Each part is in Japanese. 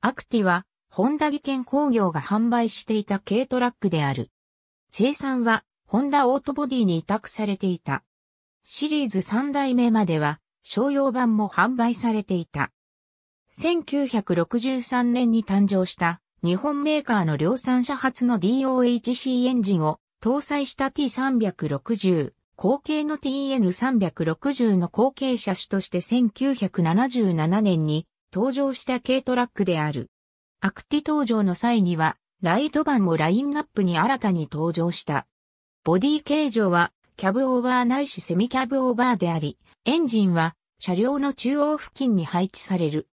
アクティは、ホンダ技研工業が販売していた軽トラックである。生産は、ホンダオートボディに委託されていた。シリーズ3代目までは、商用版も販売されていた。1963年に誕生した日本メーカーの量産車発の DOHC エンジンを搭載した T360、後継の TN360 の後継車種として1977年に登場した軽トラックである。アクティ登場の際には、ライト版もラインナップに新たに登場した。ボディ形状は、キャブオーバーないしセミキャブオーバーであり、エンジンは、車両の中央付近に配置される。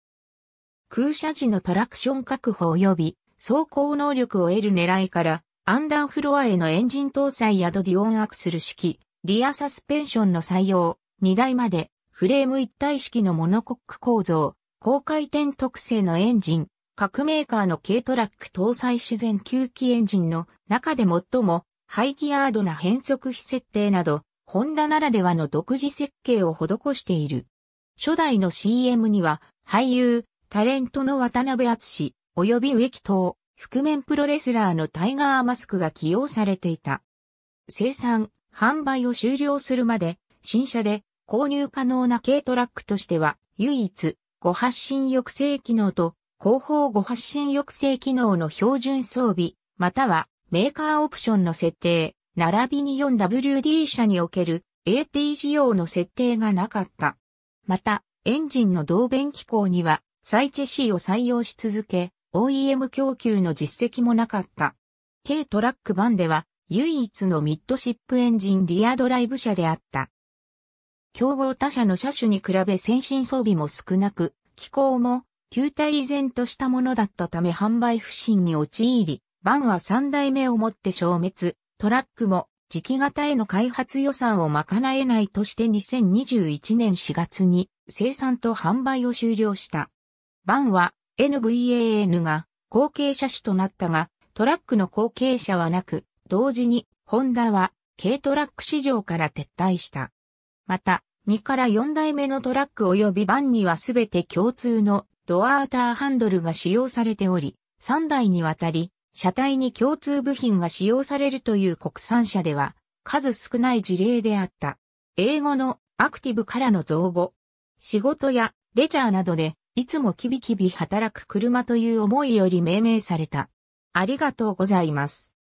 空車時のトラクション確保及び、走行能力を得る狙いから、アンダーフロアへのエンジン搭載やドディオンアクスル式、リアサスペンションの採用、2台まで、フレーム一体式のモノコック構造、高回転特性のエンジン、各メーカーの軽トラック搭載自然吸気エンジンの中で最もハイギアードな変速比設定など、ホンダならではの独自設計を施している。初代の CM には、俳優、タレントの渡辺厚及び植木等、覆面プロレスラーのタイガーマスクが起用されていた。生産、販売を終了するまで、新車で購入可能な軽トラックとしては、唯一、誤発信抑制機能と後方誤発信抑制機能の標準装備、またはメーカーオプションの設定、並びに 4WD 車における AT 仕様の設定がなかった。また、エンジンの導弁機構には、サイチェシーを採用し続け、OEM 供給の実績もなかった。軽トラック版では、唯一のミッドシップエンジンリアドライブ車であった。競合他社の車種に比べ先進装備も少なく、機構も旧体依然としたものだったため販売不振に陥り、バンは3代目をもって消滅、トラックも時期型への開発予算を賄えないとして2021年4月に生産と販売を終了した。バンは NVAN が後継車種となったが、トラックの後継者はなく、同時にホンダは軽トラック市場から撤退した。また、2から4代目のトラック及びバンにはすべて共通のドアアウターハンドルが使用されており、3台にわたり、車体に共通部品が使用されるという国産車では、数少ない事例であった。英語のアクティブからの造語。仕事やレジャーなどで、いつもキビキビ働く車という思いより命名された。ありがとうございます。